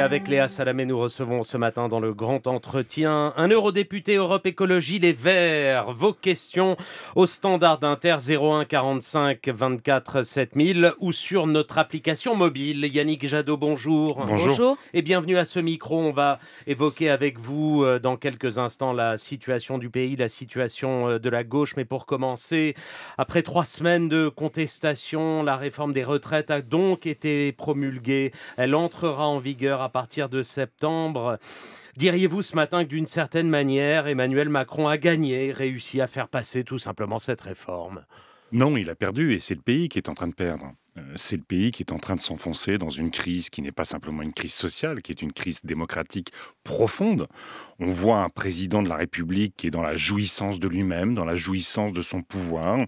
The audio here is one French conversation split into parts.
avec Léa Salamé, nous recevons ce matin dans le grand entretien un eurodéputé Europe Écologie Les Verts. Vos questions au standard d'Inter 01 45 24 7000 ou sur notre application mobile. Yannick Jadot, bonjour. Bonjour. Et bienvenue à ce micro. On va évoquer avec vous euh, dans quelques instants la situation du pays, la situation euh, de la gauche. Mais pour commencer, après trois semaines de contestation, la réforme des retraites a donc été promulguée. Elle entrera en vigueur à à partir de septembre. Diriez-vous ce matin que d'une certaine manière, Emmanuel Macron a gagné, réussi à faire passer tout simplement cette réforme Non, il a perdu et c'est le pays qui est en train de perdre. Euh, c'est le pays qui est en train de s'enfoncer dans une crise qui n'est pas simplement une crise sociale, qui est une crise démocratique profonde. On voit un président de la République qui est dans la jouissance de lui-même, dans la jouissance de son pouvoir,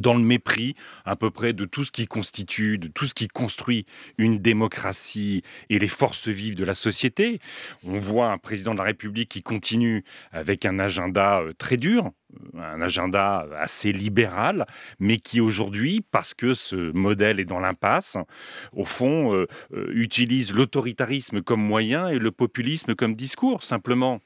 dans le mépris à peu près de tout ce qui constitue, de tout ce qui construit une démocratie et les forces vives de la société. On voit un président de la République qui continue avec un agenda euh, très dur, euh, un agenda assez libéral, mais qui aujourd'hui, parce que ce modèle est dans l'impasse, au fond, euh, utilise l'autoritarisme comme moyen et le populisme comme discours, simplement.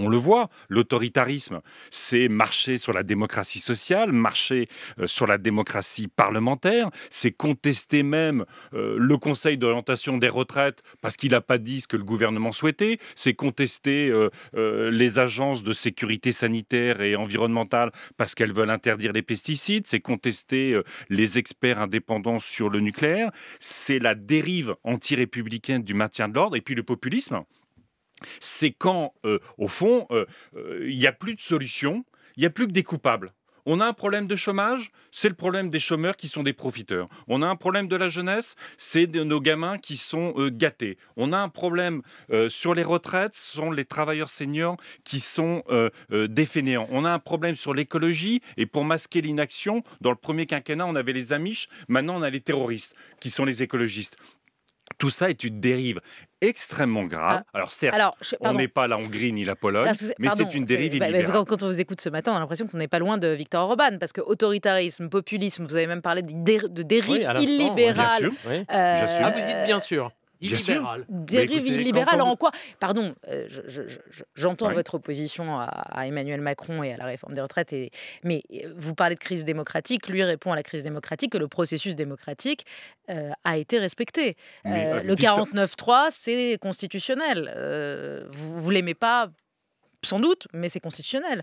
On le voit, l'autoritarisme, c'est marcher sur la démocratie sociale, marcher euh, sur la démocratie parlementaire, c'est contester même euh, le Conseil d'orientation des retraites parce qu'il n'a pas dit ce que le gouvernement souhaitait, c'est contester euh, les agences de sécurité sanitaire et environnementale parce qu'elles veulent interdire les pesticides, c'est contester les experts indépendants sur le nucléaire, c'est la dérive antirépublicaine du maintien de l'ordre et puis le populisme c'est quand, euh, au fond, euh, euh, il n'y a plus de solution, il n'y a plus que des coupables. On a un problème de chômage, c'est le problème des chômeurs qui sont des profiteurs. On a un problème de la jeunesse, c'est nos gamins qui sont gâtés. On a un problème sur les retraites, ce sont les travailleurs seniors qui sont euh, défainéants. On a un problème sur l'écologie et pour masquer l'inaction, dans le premier quinquennat, on avait les Amish, maintenant on a les terroristes qui sont les écologistes tout ça est une dérive extrêmement grave. Ah. Alors certes, on n'est pas la Hongrie ni la Pologne, mais c'est une dérive bah, bah, illibérale. quand on vous écoute ce matin, on a l'impression qu'on n'est pas loin de Victor Orban, parce que autoritarisme, populisme, vous avez même parlé de, dérive illibérale. Oui. Euh, ah, vous dites bien sûr illibéral. Bah, Dérive illibérale en quoi Pardon, euh, j'entends votre opposition à, Emmanuel Macron et à la réforme des retraites, mais euh, vous parlez de crise démocratique, lui répond à la crise démocratique que le processus démocratique euh, a été respecté. le 49-3, c'est constitutionnel. vous ne l'aimez pas, sans doute, mais c'est constitutionnel.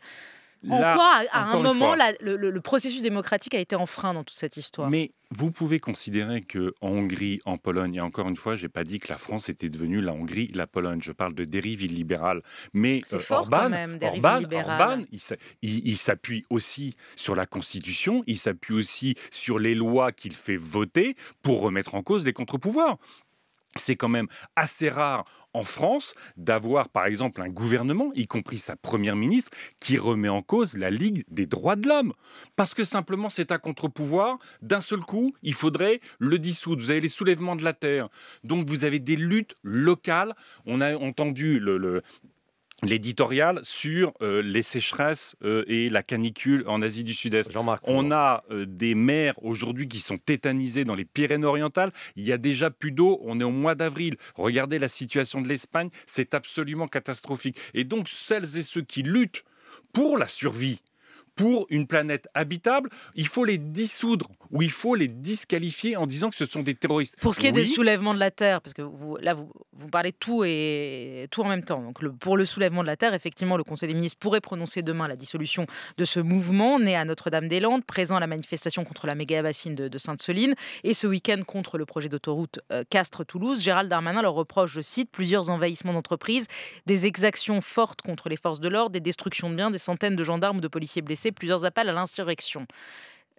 En quoi, à un moment, le, processus démocratique a été enfreint dans toute cette histoire Mais vous pouvez considérer que en Hongrie, en Pologne, et encore une fois, j'ai pas dit que la France était devenue la Hongrie, la Pologne. Je parle de dérive illibérale. Mais Orban, il s'appuie aussi sur la Constitution, il s'appuie aussi sur les lois qu'il fait voter pour remettre en cause les contre-pouvoirs c'est quand même assez rare en France d'avoir par exemple un gouvernement, y compris sa première ministre, qui remet en cause la Ligue des droits de l'homme. Parce que simplement c'est un contre-pouvoir, d'un seul coup, il faudrait le dissoudre. Vous avez les soulèvements de la terre. Donc vous avez des luttes locales. On a entendu le, le l'éditorial sur euh, les sécheresses euh, et la canicule en Asie du Sud-Est. On a euh, des mers aujourd'hui qui sont tétanisées dans les Pyrénées-Orientales. Il y a déjà plus d'eau. On est au mois d'avril. Regardez la situation de l'Espagne. C'est absolument catastrophique. Et donc, celles et ceux qui luttent pour la survie pour une planète habitable, il faut les dissoudre ou il faut les disqualifier en disant que ce sont des terroristes. Pour ce qui est des soulèvements de la Terre, parce que vous, là, vous, vous parlez tout et tout en même temps. Donc, pour le soulèvement de la Terre, effectivement, le Conseil des ministres pourrait prononcer demain la dissolution de ce mouvement né à Notre-Dame-des-Landes, présent à la manifestation contre la méga bassine de, Sainte-Soline et ce week-end contre le projet d'autoroute euh, Castres-Toulouse. Gérald Darmanin leur reproche, je cite, plusieurs envahissements d'entreprises, des exactions fortes contre les forces de l'ordre, des destructions de biens, des centaines de gendarmes ou de policiers blessés plusieurs appels à l'insurrection.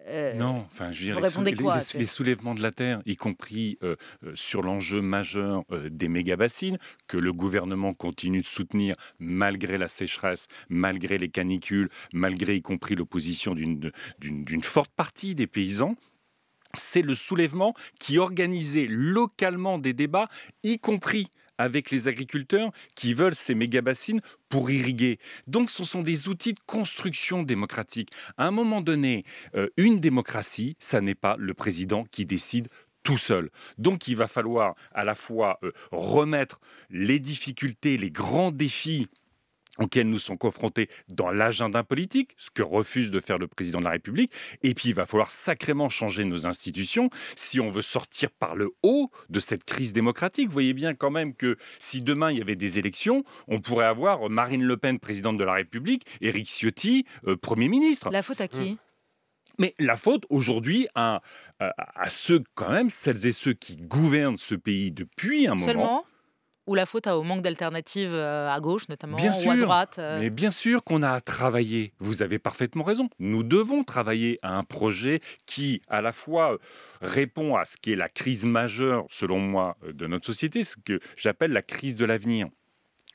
Euh, non, enfin, je dirais, les, quoi, les, soulèvements de la Terre, y compris euh, euh, sur l'enjeu majeur des méga-bassines, que le gouvernement continue de soutenir malgré la sécheresse, malgré les canicules, malgré y compris l'opposition d'une forte partie des paysans. C'est le soulèvement qui organisait localement des débats, y compris avec les agriculteurs qui veulent ces méga-bassines pour irriguer. Donc ce sont des outils de construction démocratique. À un moment donné, euh, une démocratie, ça n'est pas le président qui décide tout seul. Donc il va falloir à la fois euh, remettre les difficultés, les grands défis auxquelles nous sont confrontés dans l'agenda politique, ce que refuse de faire le président de la République. Et puis, il va falloir sacrément changer nos institutions si on veut sortir par le haut de cette crise démocratique. Vous voyez bien quand même que si demain il y avait des élections, on pourrait avoir Marine Le Pen, présidente de la République, Éric Ciotti, euh, Premier ministre. La faute à qui mmh. mais la faute aujourd'hui à, à, ceux quand même, celles et ceux qui gouvernent ce pays depuis un Seulement moment ou la faute au manque d'alternatives euh, à gauche, notamment, ou à droite euh. Mais bien sûr qu'on a à travailler. Vous avez parfaitement raison. Nous devons travailler à un projet qui, à la fois, euh, répond à ce qui est la crise majeure, selon moi, de notre société, ce que j'appelle la crise de l'avenir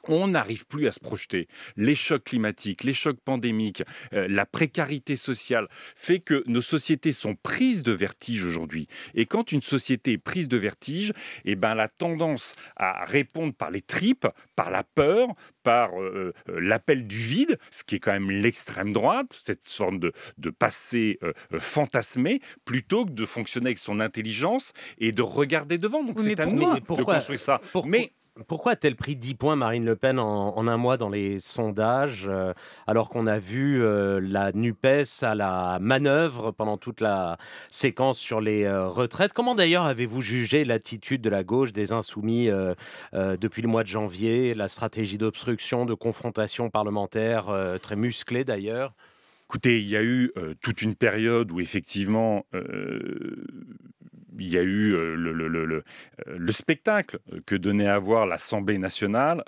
on n'arrive plus à se projeter. Les chocs climatiques, les chocs pandémiques, euh, la précarité sociale fait que nos sociétés sont prises de vertige aujourd'hui. Et quand une société est prise de vertige, eh ben, la tendance à répondre par les tripes, par la peur, par euh, euh, l'appel du vide, ce qui est quand même l'extrême droite, cette sorte de, de passé fantasmé, plutôt que de fonctionner avec son intelligence et de regarder devant. Donc c'est à nous de construire ça. Pourquoi pourquoi a-t-elle pris 10 points Marine Le Pen en, un mois dans les sondages, euh, alors qu'on a vu euh, la NUPES à la manœuvre pendant toute la séquence sur les euh, retraites Comment d'ailleurs avez-vous jugé l'attitude de la gauche des insoumis depuis le mois de janvier, la stratégie d'obstruction, de confrontation parlementaire très musclée d'ailleurs Écoutez, il y a eu euh, toute une période où effectivement euh, il y a eu euh, le, spectacle que donnait à voir l'Assemblée nationale.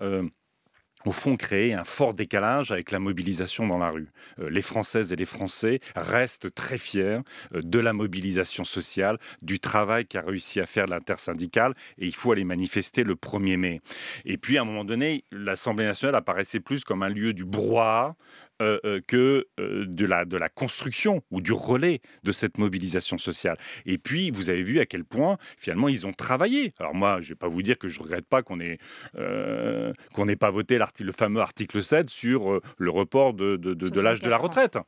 au fond, créé un fort décalage avec la mobilisation dans la rue. les Françaises et les Français restent très fiers de la mobilisation sociale, du travail qu'a réussi à faire l'intersyndicale, et il faut aller manifester le 1er mai. Et puis, à un moment donné, l'Assemblée nationale apparaissait plus comme un lieu du brouhaha euh, euh, que euh, de, la, construction ou du relais de cette mobilisation sociale. Et puis, vous avez vu à quel point, finalement, ils ont travaillé. Alors moi, je ne vais pas vous dire que je ne regrette pas qu'on qu'on n'ait pas voté le fameux article 7 sur le report de l'âge de la retraite.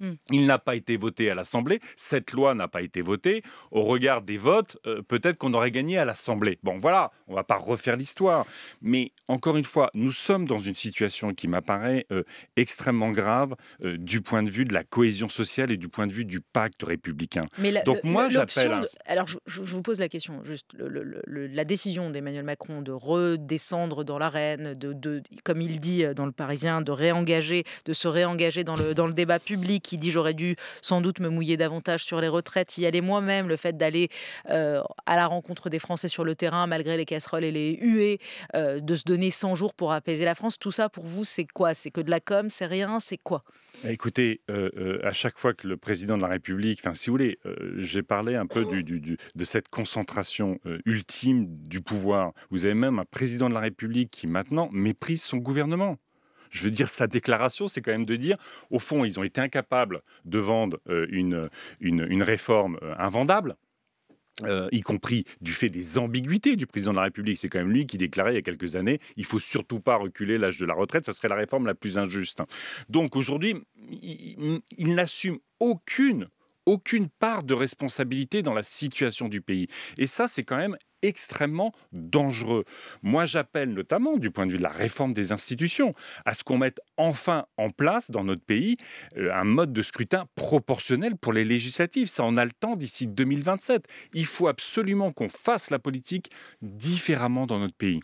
Mmh. Il n'a pas été voté à l'Assemblée. Cette loi n'a pas été votée. Au regard des votes, euh, peut-être qu'on aurait gagné à l'Assemblée. Bon, voilà, on ne va pas refaire l'histoire. Mais encore une fois, nous sommes dans une situation qui m'apparaît euh, extrêmement grave euh, du point de vue de la cohésion sociale et du point de vue du pacte républicain. Mais Donc moi, j'appelle. Alors, je, vous pose la question. Juste, la décision d'Emmanuel Macron de redescendre dans l'arène, de, de, comme il dit dans Le Parisien, de réengager, de se réengager dans le dans débat public qui dit j'aurais dû sans doute me mouiller davantage sur les retraites, y aller moi-même, le fait d'aller euh, à la rencontre des Français sur le terrain malgré les casseroles et les huées, euh, de se donner 100 jours pour apaiser la France, tout ça pour vous c'est quoi C'est que de la com, c'est rien, c'est quoi bah, Écoutez, euh, à chaque fois que le président de la République, enfin si vous voulez, j'ai parlé un peu du, de cette concentration ultime du pouvoir. Vous avez même un président de la République qui maintenant méprise son gouvernement je veux dire, sa déclaration, c'est quand même de dire, au fond, ils ont été incapables de vendre euh, une, une, réforme euh, invendable. Euh, y compris du fait des ambiguïtés du président de la République. C'est quand même lui qui déclarait il y a quelques années il faut surtout pas reculer l'âge de la retraite, ce serait la réforme la plus injuste. Donc aujourd'hui, il n'assume aucune aucune part de responsabilité dans la situation du pays. Et ça, c'est quand même extrêmement dangereux. Moi, j'appelle notamment, du point de vue de la réforme des institutions, à ce qu'on mette enfin en place dans notre pays euh, un mode de scrutin proportionnel pour les législatives. Ça, on a le temps d'ici 2027. Il faut absolument qu'on fasse la politique différemment dans notre pays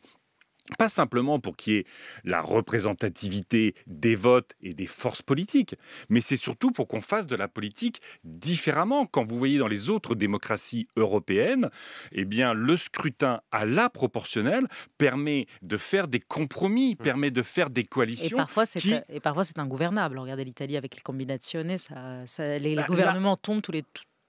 pas simplement pour qu'il y ait la représentativité des votes et des forces politiques, mais c'est surtout pour qu'on fasse de la politique différemment. Quand vous voyez dans les autres démocraties européennes, eh bien, le scrutin à la proportionnelle permet de faire des compromis, mmh. permet de faire des coalitions. Et parfois, c'est, et parfois, c'est ingouvernable. Regardez l'Italie avec les combinations, les, bah, gouvernements tombent tous les,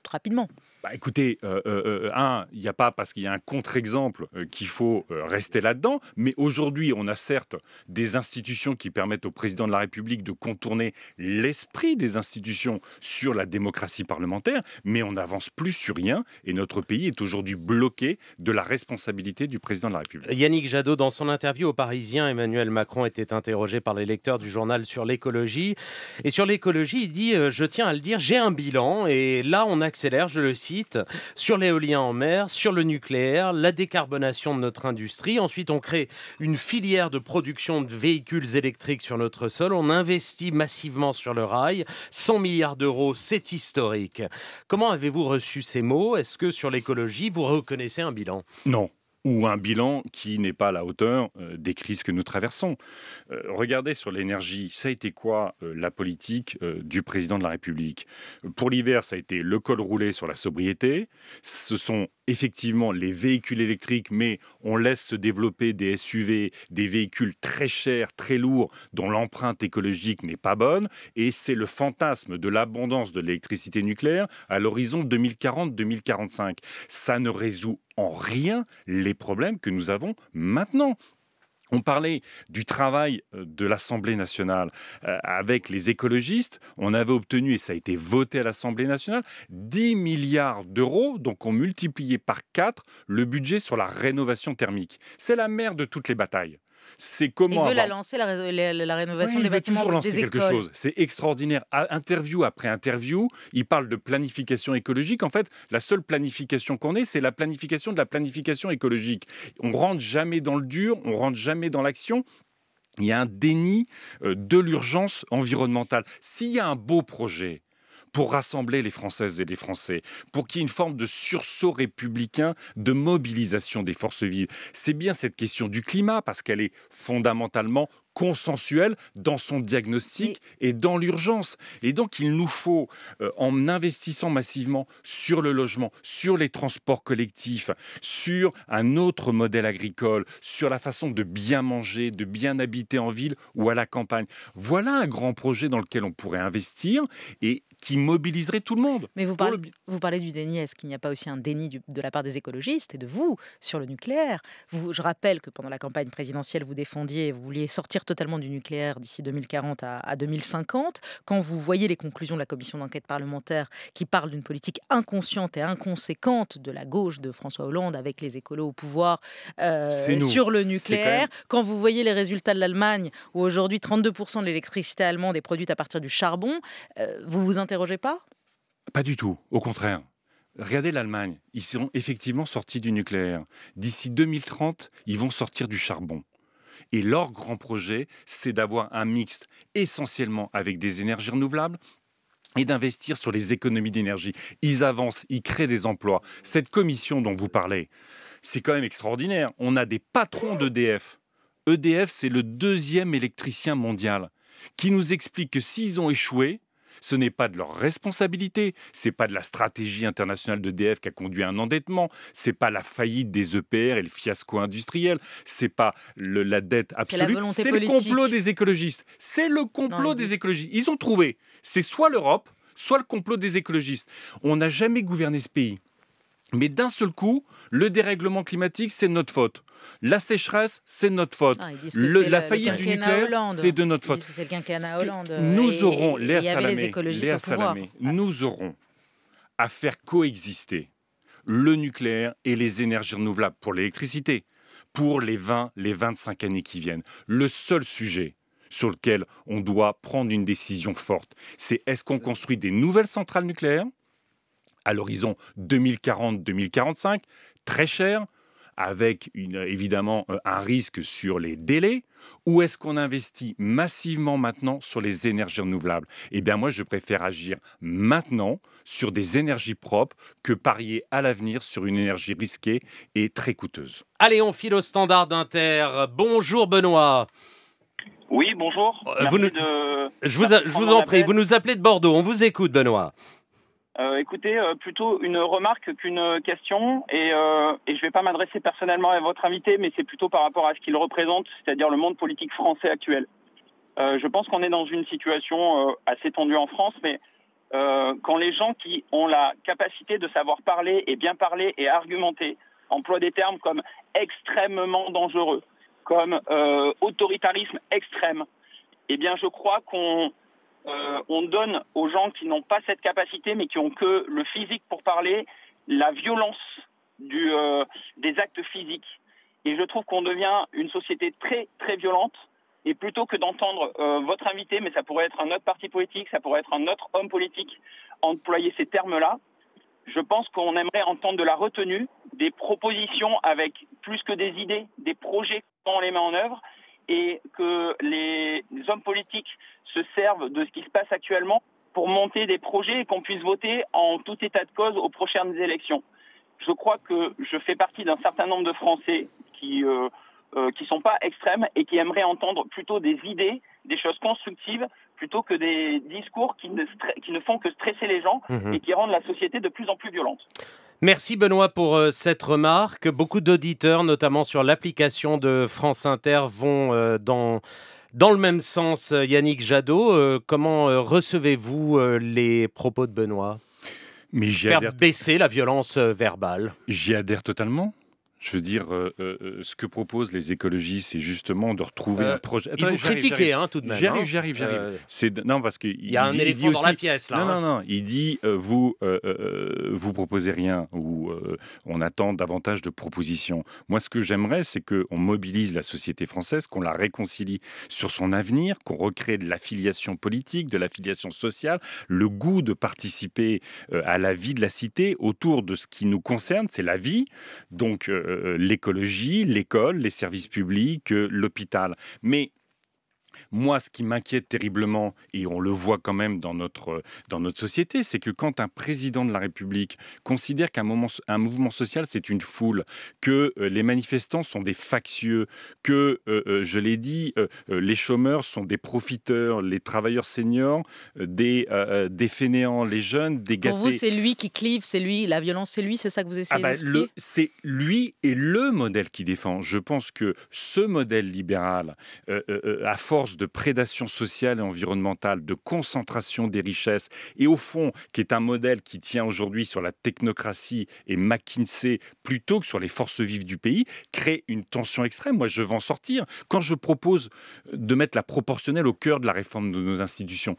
rapidement. Bah, écoutez, euh, euh, euh, un, il n'y a pas parce qu'il y a un contre-exemple qu'il faut rester là-dedans, mais aujourd'hui, on a certes des institutions qui permettent au président de la République de contourner l'esprit des institutions sur la démocratie parlementaire, mais on n'avance plus sur rien et notre pays est aujourd'hui bloqué de la responsabilité du président de la République. Yannick Jadot, dans son interview au Parisien, Emmanuel Macron était interrogé par les lecteurs du journal sur l'écologie. Et sur l'écologie, il dit, je tiens à le dire, j'ai un bilan et là, on a je le cite, sur l'éolien en mer, sur le nucléaire, la décarbonation de notre industrie. Ensuite, on crée une filière de production de véhicules électriques sur notre sol. On investit massivement sur le rail. 100 milliards d'euros, c'est historique. Comment avez-vous reçu ces mots Est-ce que sur l'écologie, vous reconnaissez un bilan Non ou un bilan qui n'est pas à la hauteur euh, des crises que nous traversons. Euh, regardez sur l'énergie, ça a été quoi euh, la politique du président de la République Pour l'hiver, ça a été le col roulé sur la sobriété. Ce sont effectivement les véhicules électriques, mais on laisse se développer des SUV, des véhicules très chers, très lourds, dont l'empreinte écologique n'est pas bonne. Et c'est le fantasme de l'abondance de l'électricité nucléaire à l'horizon 2040-2045. Ça ne résout en rien les problèmes que nous avons maintenant. On parlait du travail euh, de l'Assemblée nationale euh, avec les écologistes. On avait obtenu, et ça a été voté à l'Assemblée nationale, 10 milliards d'euros. Donc on multipliait par 4 le budget sur la rénovation thermique. C'est la mère de toutes les batailles c'est Il veut la lancer, la, rénovation des bâtiments. Il des quelque chose. C'est extraordinaire. interview après interview, il parle de planification écologique. En fait, la seule planification qu'on ait, c'est la planification de la planification écologique. On rentre jamais dans le dur, on rentre jamais dans l'action. Il y a un déni euh, de l'urgence environnementale. S'il y a un beau projet, pour rassembler les Françaises et les Français, pour qu'il y ait une forme de sursaut républicain, de mobilisation des forces vives. C'est bien cette question du climat, parce qu'elle est fondamentalement consensuelle dans son diagnostic et dans l'urgence. Et donc il nous faut, euh, en investissant massivement sur le logement, sur les transports collectifs, sur un autre modèle agricole, sur la façon de bien manger, de bien habiter en ville ou à la campagne, voilà un grand projet dans lequel on pourrait investir. Et qui mobiliserait tout le monde. Mais vous parlez, vous parlez du déni. Est-ce qu'il n'y a pas aussi un déni de la part des écologistes et de vous sur le nucléaire vous, Je rappelle que pendant la campagne présidentielle, vous défendiez, vous vouliez sortir totalement du nucléaire d'ici 2040 à, 2050. Quand vous voyez les conclusions de la commission d'enquête parlementaire qui parle d'une politique inconsciente et inconséquente de la gauche de François Hollande avec les écolos au pouvoir euh, sur le nucléaire, quand, vous voyez les résultats de l'Allemagne où aujourd'hui 32% de l'électricité allemande est produite à partir du charbon, euh, vous vous intéressez pas Pas du tout, au contraire. Regardez l'Allemagne, ils seront effectivement sortis du nucléaire. D'ici 2030, ils vont sortir du charbon. Et leur grand projet, c'est d'avoir un mix essentiellement avec des énergies renouvelables et d'investir sur les économies d'énergie. Ils avancent, ils créent des emplois. Cette commission dont vous parlez, c'est quand même extraordinaire. On a des patrons d'EDF. EDF c'est le deuxième électricien mondial qui nous explique que s'ils ont échoué, ce n'est pas de leur responsabilité, c'est pas de la stratégie internationale d'EDF qui a conduit à un endettement, c'est pas la faillite des EPR et le fiasco industriel, c'est pas la dette absolue, c'est le complot des écologistes. C'est le complot des écologistes. Ils ont trouvé, c'est soit l'Europe, soit le complot des écologistes. On n'a jamais gouverné ce pays. Mais d'un seul coup, le dérèglement climatique, c'est notre faute. La sécheresse, c'est notre faute. Ah, la faillite du nucléaire, c'est de notre faute. Nous aurons, l'air Salamé, nous aurons à faire coexister le nucléaire et les énergies renouvelables pour l'électricité pour les 20, les 25 années qui viennent. Le seul sujet sur lequel on doit prendre une décision forte, c'est est-ce qu'on construit des nouvelles centrales nucléaires à l'horizon 2040-2045, très cher, avec une, évidemment euh, un risque sur les délais, ou est-ce qu'on investit massivement maintenant sur les énergies renouvelables Eh bien moi, je préfère agir maintenant sur des énergies propres que parier à l'avenir sur une énergie risquée et très coûteuse. Allez, on file au standard d'Inter. Bonjour Benoît. Oui, bonjour. Euh, je vous, je vous en prie, vous nous appelez de Bordeaux, on vous écoute Benoît. Euh, écoutez, euh, plutôt une remarque qu'une question, et, euh, et je ne vais pas m'adresser personnellement à votre invité, mais c'est plutôt par rapport à ce qu'il représente, c'est-à-dire le monde politique français actuel. Euh, je pense qu'on est dans une situation assez tendue en France, mais quand les gens qui ont la capacité de savoir parler et bien parler et argumenter emploient des termes comme extrêmement dangereux, comme autoritarisme extrême, eh bien je crois qu'on euh, on donne aux gens qui n'ont pas cette capacité, mais qui ont que le physique pour parler, la violence euh, des actes physiques. Et je trouve qu'on devient une société très, très violente. Et plutôt que d'entendre euh, votre invité, mais ça pourrait être un autre parti politique, ça pourrait être un autre homme politique, employer ces termes-là, je pense qu'on aimerait entendre de la retenue, des propositions avec plus que des idées, des projets, quand on les met en œuvre, et que les hommes politiques se servent de ce qui se passe actuellement pour monter des projets et qu'on puisse voter en tout état de cause aux prochaines élections. Je crois que je fais partie d'un certain nombre de Français qui ne euh, euh, sont pas extrêmes et qui aimeraient entendre plutôt des idées, des choses constructives, plutôt que des discours qui ne, qui ne font que stresser les gens mhm. et qui rendent la société de plus en plus violente. Merci Benoît pour euh, cette remarque. Beaucoup d'auditeurs, notamment sur l'application de France Inter, vont euh, dans, dans le même sens. Euh, Yannick Jadot, comment recevez-vous les propos de Benoît Mais Faire baisser la violence verbale. J'y adhère totalement. Je veux dire, euh, euh, euh, ce que proposent les écologistes, c'est justement de retrouver un projet. ils vous hein, tout de même. J'arrive, hein. j'arrive, j'arrive. C'est non parce que il y a un éléphant dans la pièce là. Non, non, hein. non. Il dit vous vous proposez rien ou on attend davantage de propositions. Moi, ce que j'aimerais, c'est que on mobilise la société française, qu'on la réconcilie sur son avenir, qu'on recrée de l'affiliation politique, de l'affiliation sociale, le goût de participer à la vie de la cité autour de ce qui nous concerne, c'est la vie. Donc euh, euh, l'écologie, l'école, les services publics, euh, l'hôpital. Mais moi, ce qui m'inquiète terriblement, et on le voit quand même dans notre, euh, dans notre société, c'est que quand un président de la République considère qu'un un mouvement social, c'est une foule, que euh, les manifestants sont des factieux, que, euh, je l'ai dit, les chômeurs sont des profiteurs, les travailleurs seniors, des, des fainéants, les jeunes, des gâtés. Pour vous, c'est lui qui clive, c'est lui, la violence, c'est lui, c'est ça que vous ah essayez ah C'est lui et le modèle qui défend. Je pense que ce modèle libéral, à force de prédation sociale et environnementale, de concentration des richesses, et au fond, qui est un modèle qui tient aujourd'hui sur la technocratie et McKinsey plutôt que sur les forces vives du pays, crée une tension extrême. Moi, je vais en sortir. Quand je propose de mettre la proportionnelle au cœur de la réforme de nos institutions,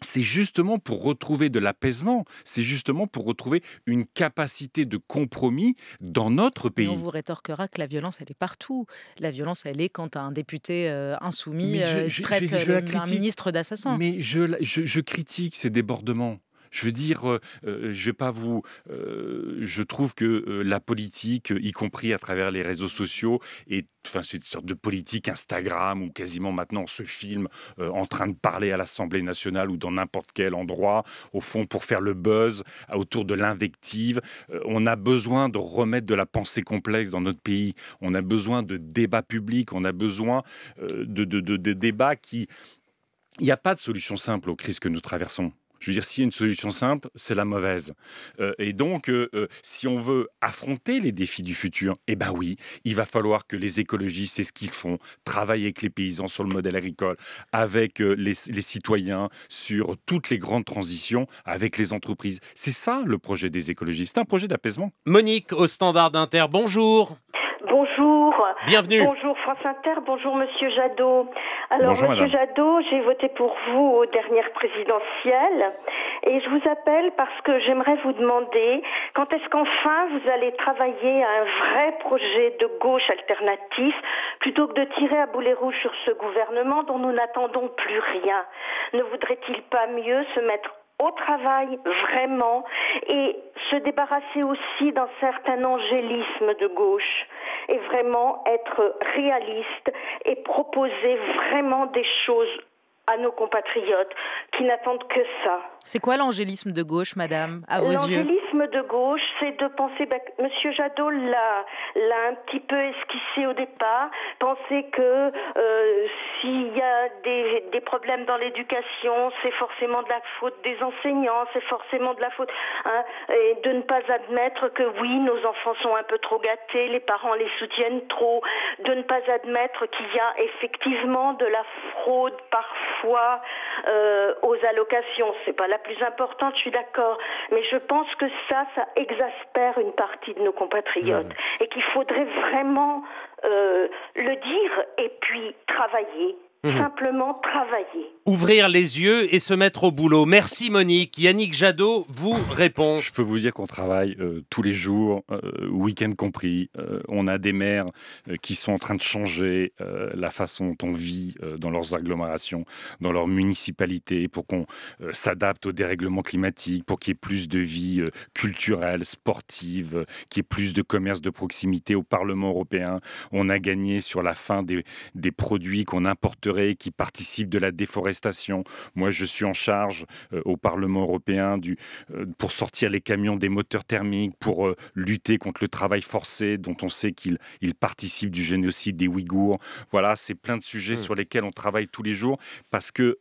c'est justement pour retrouver de l'apaisement, c'est justement pour retrouver une capacité de compromis dans notre pays. on vous rétorquera que la violence, elle est partout. La violence, elle est quand un député euh, insoumis euh, traite le, euh, un ministre d'assassin. Mais je critique ces débordements. Je veux dire, euh, euh, je vais pas vous. Euh, je trouve que la politique, y compris à travers les réseaux sociaux, est enfin c'est une sorte de politique Instagram ou quasiment maintenant ce se filme en train de parler à l'Assemblée nationale ou dans n'importe quel endroit, au fond pour faire le buzz autour de l'invective. on a besoin de remettre de la pensée complexe dans notre pays. On a besoin de débats publics. On a besoin de débats qui il n'y a pas de solution simple aux crises que nous traversons. Je veux dire, s'il y a une solution simple, c'est la mauvaise. Euh, et donc, euh, euh, si on veut affronter les défis du futur, eh ben oui, il va falloir que les écologistes, c'est ce qu'ils font, travaillent avec les paysans sur le modèle agricole, avec les, citoyens, sur toutes les grandes transitions, avec les entreprises. C'est ça le projet des écologistes, c'est un projet d'apaisement. Monique, au standard d'Inter, bonjour. Bonjour. Bienvenue. Bonjour France Inter, bonjour Monsieur Jadot. Alors Monsieur Jadot, j'ai voté pour vous aux dernières présidentielles et je vous appelle parce que j'aimerais vous demander quand est-ce qu'enfin vous allez travailler à un vrai projet de gauche alternatif plutôt que de tirer à boulet rouge sur ce gouvernement dont nous n'attendons plus rien. Ne voudrait-il pas mieux se mettre au travail vraiment et se débarrasser aussi d'un certain angélisme de gauche et vraiment être réaliste et proposer vraiment des choses à nos compatriotes qui n'attendent que ça. C'est quoi l'angélisme de gauche, madame, à vos yeux L'angélisme de gauche, c'est de penser, bah, Monsieur Jadot l'a, l'a un petit peu esquissé au départ, penser que euh, s'il y a des, problèmes dans l'éducation, c'est forcément de la faute des enseignants, c'est forcément de la faute, hein, et de ne pas admettre que oui, nos enfants sont un peu trop gâtés, les parents les soutiennent trop, de ne pas admettre qu'il y a effectivement de la fraude parfois euh, aux allocations, c'est pas la la plus importante, je suis d'accord. Mais je pense que ça, ça exaspère une partie de nos compatriotes mmh. et qu'il faudrait vraiment euh, le dire et puis travailler Mhm. Simplement travailler. Ouvrir les yeux et se mettre au boulot. Merci Monique. Yannick Jadot vous répond. Je peux vous dire qu'on travaille euh, tous les jours, euh, week-end compris. Euh, on a des maires qui sont en train de changer la façon dont on vit dans leurs agglomérations, dans leurs municipalités, pour qu'on s'adapte aux dérèglements climatiques, pour qu'il y ait plus de vie culturelle, sportive, qu'il y ait plus de commerce de proximité au Parlement européen. On a gagné sur la fin des, des produits qu'on importerait qui participent de la déforestation. Moi, je suis en charge euh, au Parlement européen euh, pour sortir les camions des moteurs thermiques, pour euh, lutter contre le travail forcé dont on sait qu'il participe du génocide des Ouïghours. Voilà, c'est plein de sujets mmh. sur lesquels on travaille tous les jours parce que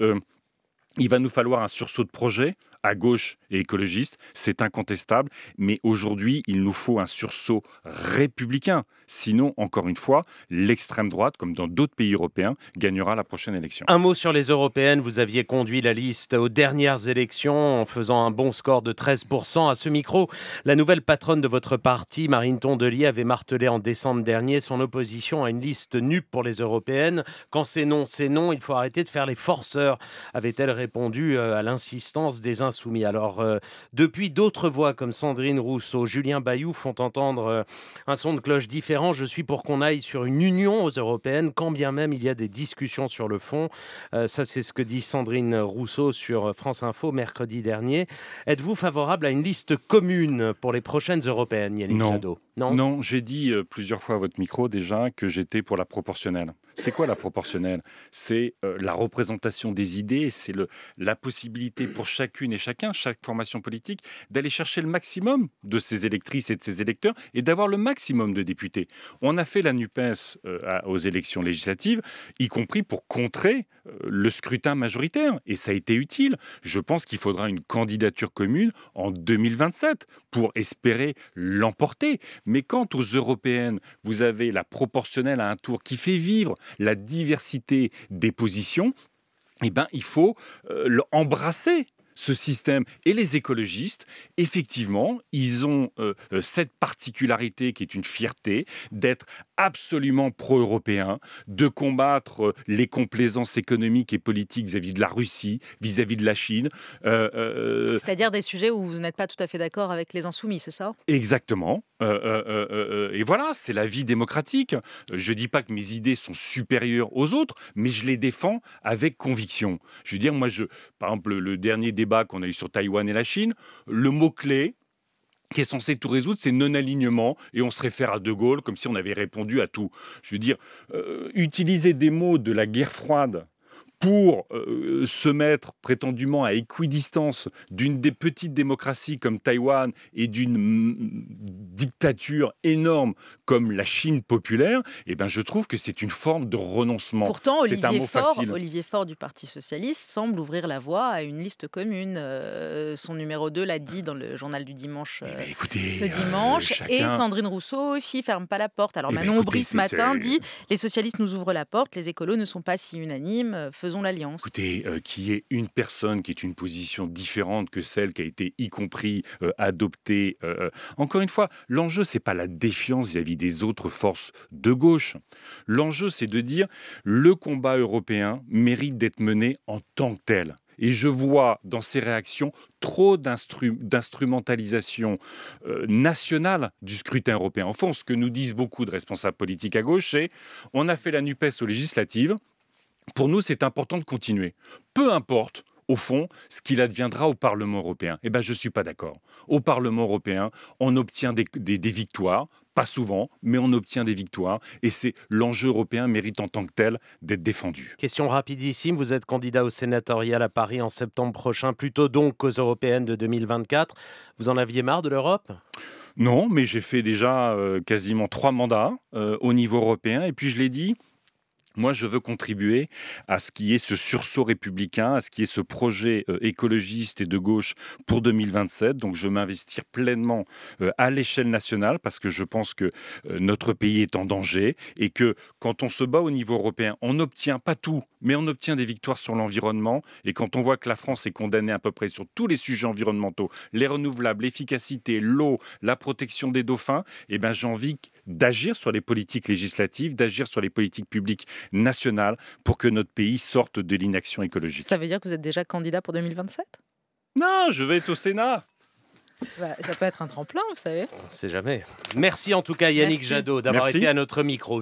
il va nous falloir un sursaut de projet à gauche et écologiste, c'est incontestable, mais aujourd'hui, il nous faut un sursaut républicain. Sinon, encore une fois, l'extrême droite, comme dans d'autres pays européens, gagnera la prochaine élection. Un mot sur les européennes. Vous aviez conduit la liste aux dernières élections en faisant un bon score de 13%. À ce micro, la nouvelle patronne de votre parti, Marine Tondelier, avait martelé en décembre dernier son opposition à une liste nue pour les européennes. Quand c'est non, c'est non, il faut arrêter de faire les forceurs, avait-elle répondu euh, à l'insistance des soumis. Alors, euh, depuis, d'autres voix comme Sandrine Rousseau, Julien Bayou font entendre euh, un son de cloche différent. Je suis pour qu'on aille sur une union aux européennes, quand bien même il y a des discussions sur le fond. Euh, ça, c'est ce que dit Sandrine Rousseau sur France Info mercredi dernier. Êtes-vous favorable à une liste commune pour les prochaines européennes, Yannick non. non, non j'ai dit plusieurs fois à votre micro déjà que j'étais pour la proportionnelle. C'est quoi la proportionnelle C'est la représentation des idées, c'est la possibilité pour chacune et chacun, chaque formation politique, d'aller chercher le maximum de ses électrices et de ses électeurs et d'avoir le maximum de députés. On a fait la NUPES euh, aux élections législatives, y compris pour contrer euh, le scrutin majoritaire. Et ça a été utile. Je pense qu'il faudra une candidature commune en 2027 pour espérer l'emporter. Mais quant aux européennes, vous avez la proportionnelle à un tour qui fait vivre la diversité des positions eh ben, il faut euh, l'embrasser ce système. Et les écologistes, effectivement, ils ont euh, euh, cette particularité qui est une fierté d'être absolument pro-européens, de combattre euh, les complaisances économiques et politiques vis-à-vis de la Russie, vis-à-vis de la Chine. C'est-à-dire des sujets où vous n'êtes pas tout à fait d'accord avec les insoumis, c'est ça Exactement. Euh, euh, euh, et voilà, c'est la vie démocratique. Je ne dis pas que mes idées sont supérieures aux autres, mais je les défends avec conviction. Je veux dire, moi, je, par exemple, le dernier débat qu'on a eu sur Taïwan et la Chine, le mot-clé, qui est censé tout résoudre, c'est non-alignement, et on se réfère à De Gaulle comme si on avait répondu à tout. Je veux dire, utiliser des mots de la guerre froide pour euh, euh, se mettre prétendument à équidistance d'une des petites démocraties comme Taïwan et d'une mm, dictature énorme comme la Chine populaire, eh ben je trouve que c'est une forme de renoncement. Pourtant, Olivier, un Olivier du Parti socialiste semble ouvrir la voie à une liste commune. Euh, son numéro 2 l'a dit dans le journal du dimanche eh ben, ce dimanche. Et Sandrine Rousseau aussi ferme pas la porte. Alors eh ben, Manon Aubry ce matin dit les socialistes nous ouvrent la porte, les écolos ne sont pas si unanimes l'alliance. Écoutez, euh, qui est une personne qui est une position différente que celle qui a été y compris euh, adoptée. Euh, encore une fois, l'enjeu, c'est pas la défiance vis-à-vis des autres forces de gauche. L'enjeu, c'est de dire le combat européen mérite d'être mené en tant que tel. Et je vois dans ces réactions trop d'instrumentalisation nationale du scrutin européen. En fond, ce que nous disent beaucoup de responsables politiques à gauche, c'est on a fait la NUPES aux législatives, pour nous, c'est important de continuer. Peu importe au fond, ce qu'il adviendra au Parlement européen. Eh bien, je ne suis pas d'accord. Au Parlement européen, on obtient des, victoires, pas souvent, mais on obtient des victoires. Et c'est l'enjeu européen mérite en tant que tel d'être défendu. Question rapidissime, vous êtes candidat au sénatorial à Paris en septembre prochain, plutôt donc qu'aux européennes de 2024. Vous en aviez marre de l'Europe Non, mais j'ai fait déjà euh, quasiment trois mandats euh, au niveau européen. Et puis, je l'ai dit, moi, je veux contribuer à ce qui est ce sursaut républicain, à ce qui est ce projet euh, écologiste et de gauche pour 2027. Donc, je veux m'investir pleinement euh, à l'échelle nationale parce que je pense que euh, notre pays est en danger et que quand on se bat au niveau européen, on n'obtient pas tout, mais on obtient des victoires sur l'environnement. Et quand on voit que la France est condamnée à peu près sur tous les sujets environnementaux, les renouvelables, l'efficacité, l'eau, la protection des dauphins, eh ben, j'ai envie d'agir sur les politiques législatives, d'agir sur les politiques publiques National pour que notre pays sorte de l'inaction écologique. Ça veut dire que vous êtes déjà candidat pour 2027 Non, je vais être au Sénat. Bah, ça peut être un tremplin, vous savez. On ne sait jamais. Merci en tout cas Yannick Jadot d'avoir été à notre micro.